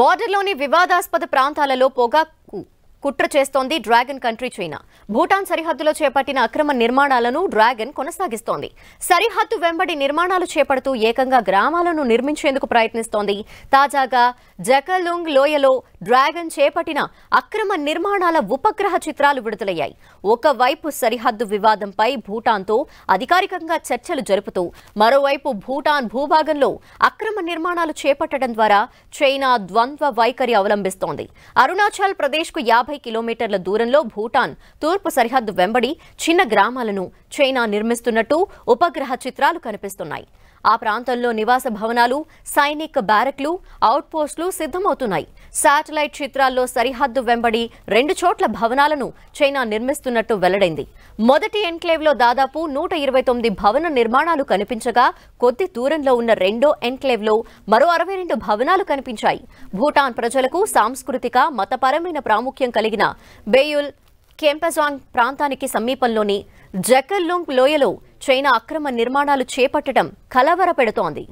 బోర్డర్లోని వివాదాస్పద ప్రాంతాలలో పొగాకు కుట్ర చేస్తోంది డ్రాగన్ కంట్రీ చైనా భూటాన్ సరిహద్దులో చేపట్టిన అక్రమ నిర్మాణాలను డ్రాగన్ కొనసాగిస్తోంది సరిహద్దు వెంబడి నిర్మాణాలు చేపడుతూ ఏకంగా గ్రామాలను నిర్మించేందుకు ప్రయత్నిస్తోంది తాజాగా జకలుంగ్ లోయలో డ్రాగన్ చేపట్టిన అక్రమ నిర్మాణాల ఉపగ్రహ చిత్రాలు విడుదలయ్యాయి ఒకవైపు సరిహద్దు వివాదంపై భూటాన్తో అధికారికంగా చర్చలు జరుపుతూ మరోవైపు భూటాన్ భూభాగంలో అక్రమ నిర్మాణాలు చేపట్టడం ద్వారా చైనా ద్వంద్వ వైఖరి అవలంబిస్తోంది అరుణాచల్ ప్రదేశ్కు యాభై యాభై కిలోమీటర్ల దూరంలో భూటాన్ తూర్పు సరిహద్దు వెంబడి చిన్న గ్రామాలను చైనా నిర్మిస్తున్నట్టు ఉపగ్రహ చిత్రాలు కనిపిస్తున్నాయి ఆ ప్రాంతంలో నివాస భవనాలు సైనిక బ్యారెక్లు అవుట్పోస్టులు సిద్ధమవుతున్నాయి శాటిలైట్ చిత్రాల్లో సరిహద్దు వెంబడి రెండు చోట్ల భవనాలను చైనా నిర్మిస్తున్నట్టు వెల్లడైంది మొదటి ఎన్క్లేవ్లో దాదాపు నూట ఇరవై తొమ్మిది భవన నిర్మాణాలు కనిపించగా కొద్ది దూరంలో ఉన్న రెండో ఎన్క్లేవ్లో మరో అరవై రెండు భవనాలు కనిపించాయి భూటాన్ ప్రజలకు సాంస్కృతిక మతపరమైన ప్రాముఖ్యం కలిగిన బేయుల్ కెంపజాంగ్ ప్రాంతానికి సమీపంలోని జకర్లుంగ్ లోయలో చైనా అక్రమ నిర్మాణాలు చేపట్టడం కలవరపెడుతోంది